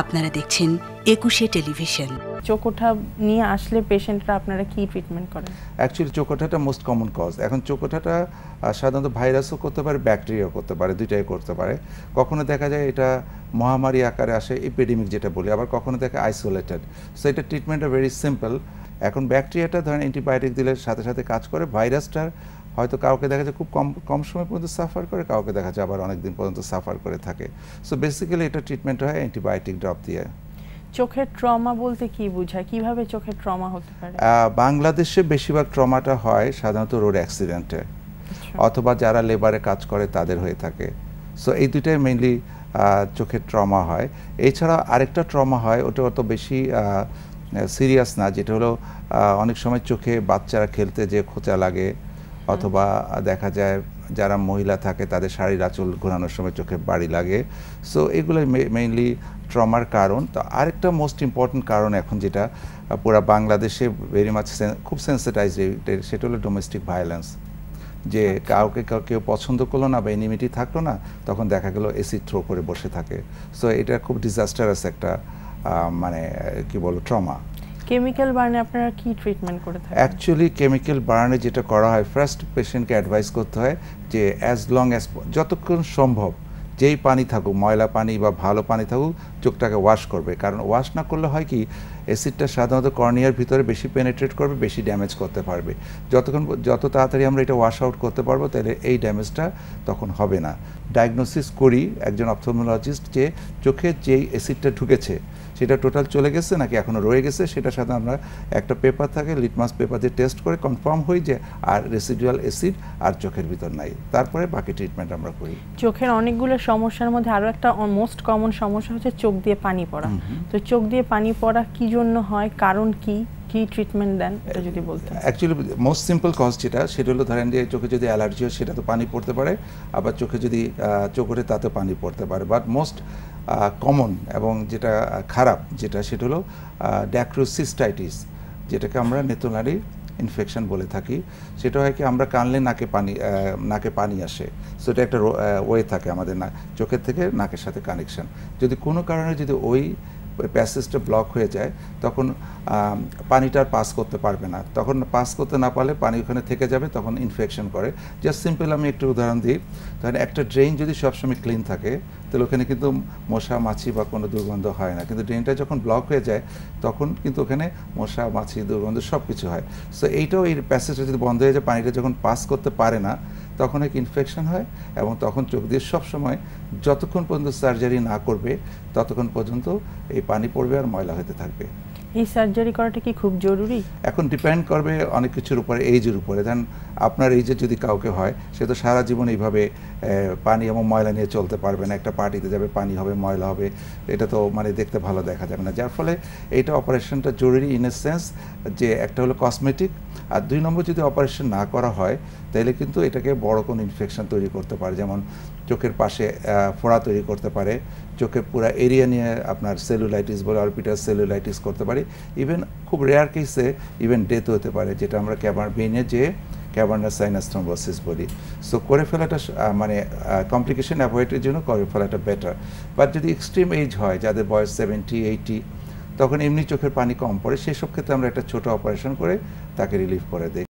আপনারা দেখছেন একুশে টেলিভিশন চোখোঠা নিয়ে আসলে পেশেন্টরা আপনারা কি ট্রিটমেন্ট করেন অ্যাকচুয়ালি চোখোঠাটা মোস্ট কমন কজ এখন চোখোঠাটা সাধারণত ভাইরাসও করতে পারে ব্যাকটেরিয়াও করতে পারে দুইটাই করতে পারে কখনো দেখা যায় এটা মহামারী আকারে আসে এপিডেমিক যেটা বলি আবার কখনো দেখা আইসোলেটেড সো এটা ট্রিটমেন্টটা ভেরি সিম্পল এখন ব্যাকটেরিয়াটা ধরেন অ্যান্টিবায়োটিক দিলে সাথে সাথে কাজ করে ভাইরাসটার হয়তো কাউকে দেখা যায় খুব কম কম সময় পর্যন্ত সাফার করে কাউকে দেখা যায় আবার অনেক দিন পর্যন্ত সাফার করে থাকে সো বেসিক্যালি এটা ট্রিটমেন্ট হয় অ্যান্টিবায়োটিক ড্রপ দিয়ে চোখের ট্রমা বলতে কি বোঝায় কিভাবে চোখের ট্রমা হতে পারে বাংলাদেশে বেশিরভাগ ট্রমাটা হয় সাধারণত রোড অ্যাক্সিডেন্টে আচ্ছা। অথবা যারা লেবারে কাজ করে তাদের হয়ে থাকে সো এই দুইটাই মেইনলি চোখের ট্রমা হয় এছাড়া আরেকটা ট্রমা হয় ওটা অত বেশি সিরিয়াস না যেটা হলো অনেক সময় চোখে বাচ্চারা খেলতে যে খোঁচা লাগে অথবা দেখা যায় যারা মহিলা থাকে তাদের শাড়ির আঁচল ঘোরানোর সময় চোখে বাড়ি লাগে সো এগুলো মেইনলি ট্রমার কারণ তো আরেকটা মোস্ট ইম্পর্ট্যান্ট কারণ এখন যেটা পুরা বাংলাদেশে ভেরি মাছ খুব সেন্সিটাইজ সেটা হলো ডোমেস্টিক ভায়োলেন্স যে আচ্ছা। কাউকে কেউ পছন্দ করলো না বা এনিমিটি থাকলো না তখন দেখা গেল এসি থ্রো করে বসে থাকে সো এটা খুব ডিজাস্টারাস একটা মানে কি বলো ট্রমা কেমিক্যাল বার্নে আপনারা কি ট্রিটমেন্ট করে থাকেন অ্যাকচুয়ালি কেমিক্যাল বার্নে যেটা করা হয় ফার্স্ট পেশেন্টকে অ্যাডভাইস করতে হয় যে অ্যাজ লং অ্যাজ যতক্ষণ সম্ভব যেই পানি থাকুক ময়লা পানি বা ভালো পানি থাকুক চোখটাকে ওয়াশ করবে কারণ ওয়াশ না করলে হয় কি অ্যাসিডটা সাধারণত কর্নিয়ার ভিতরে বেশি পেনেট্রেট করবে বেশি ড্যামেজ করতে পারবে যতক্ষণ যত তাড়াতাড়ি আমরা এটা ওয়াশ আউট করতে পারবো তাহলে এই ড্যামেজটা তখন হবে না ডায়াগনোসিস করি একজন অপথমোলজিস্ট যে চোখে যেই অ্যাসিডটা ঢুকেছে সেটা টোটাল চলে গেছে নাকি এখনও রয়ে গেছে সেটার সাথে আমরা একটা পেপার থাকে লিটমাস পেপার দিয়ে টেস্ট করে কনফার্ম হই যে আর রেসিডুয়াল অ্যাসিড আর চোখের ভিতর নাই তারপরে বাকি ট্রিটমেন্ট আমরা করি চোখের অনেকগুলো সমস্যার মধ্যে আরও একটা মোস্ট কমন সমস্যা হচ্ছে চোখ দিয়ে পানি পড়া তো চোখ দিয়ে পানি পড়া কি জন্য হয় কারণ কি কি ট্রিটমেন্ট দেন এটা যদি বলতে অ্যাকচুয়ালি মোস্ট সিম্পল কজ যেটা সেটা হলো ধরেন যে চোখে যদি অ্যালার্জি হয় সেটা তো পানি পড়তে পারে আবার চোখে যদি চোখে তাতে পানি পড়তে পারে বাট মোস্ট কমন এবং যেটা খারাপ যেটা সেটা হলো ড্যাক্রোসিস্টাইটিস যেটাকে আমরা নেতনারীর ইনফেকশন বলে থাকি সেটা হয় কি আমরা কানলে নাকে পানি নাকে পানি আসে সো এটা একটা ওয়ে থাকে আমাদের না চোখের থেকে নাকের সাথে কানেকশন যদি কোনো কারণে যদি ওই প্যাসেজটা ব্লক হয়ে যায় তখন পানিটা পাস করতে পারবে না তখন পাস করতে না পারলে পানি ওখানে থেকে যাবে তখন ইনফেকশন করে জাস্ট সিম্পল আমি একটু উদাহরণ দিই তাহলে একটা ড্রেন যদি সবসময় ক্লিন থাকে তাহলে ওখানে কিন্তু মশা মাছি বা কোনো দুর্গন্ধ হয় না কিন্তু ড্রেনটা যখন ব্লক হয়ে যায় তখন কিন্তু ওখানে মশা মাছি দুর্গন্ধ সব কিছু হয় সো এইটাও এই প্যাসেজটা যদি বন্ধ হয়ে যায় পানিটা যখন পাস করতে পারে না তখন এক ইনফেকশন হয় এবং তখন চোখ দিয়ে সবসময় যতক্ষণ পর্যন্ত সার্জারি না করবে ততক্ষণ পর্যন্ত এই পানি পড়বে আর ময়লা হতে থাকবে এই সার্জারি করাটা কি খুব জরুরি এখন ডিপেন্ড করবে অনেক কিছুর উপরে এইজের উপরে দেন আপনার এইজের যদি কাউকে হয় সে তো সারা জীবন এইভাবে পানি এবং ময়লা নিয়ে চলতে পারবে না একটা পার্টিতে যাবে পানি হবে ময়লা হবে এটা তো মানে দেখতে ভালো দেখা যাবে না যার ফলে এইটা অপারেশনটা জরুরি ইন এ সেন্স যে একটা হলো কসমেটিক আর দুই নম্বর যদি অপারেশন না করা হয় তাহলে কিন্তু এটাকে বড় কোনো ইনফেকশন তৈরি করতে পারে যেমন চোখের পাশে ফোড়া তৈরি করতে পারে চোখের পুরো এরিয়া নিয়ে আপনার সেলুলাইটিস বলে অরপিটার সেলুলাইটিস করতে পারে ইভেন খুব রেয়ার কেসে ইভেন ডেথ হতে পারে যেটা আমরা ক্যাবার বেনে যে ক্যাভার্নাস সাইনাস থ্রম্বোসিস বলি সো করে ফেলাটা মানে কমপ্লিকেশন অ্যাভয়েডের জন্য করে ফেলাটা বেটার বাট যদি এক্সট্রিম এজ হয় যাদের বয়স সেভেন্টি এইটি তখন এমনি চোখের পানি কম পড়ে সেসব ক্ষেত্রে আমরা একটা ছোট অপারেশন করে তাকে রিলিফ করে দিই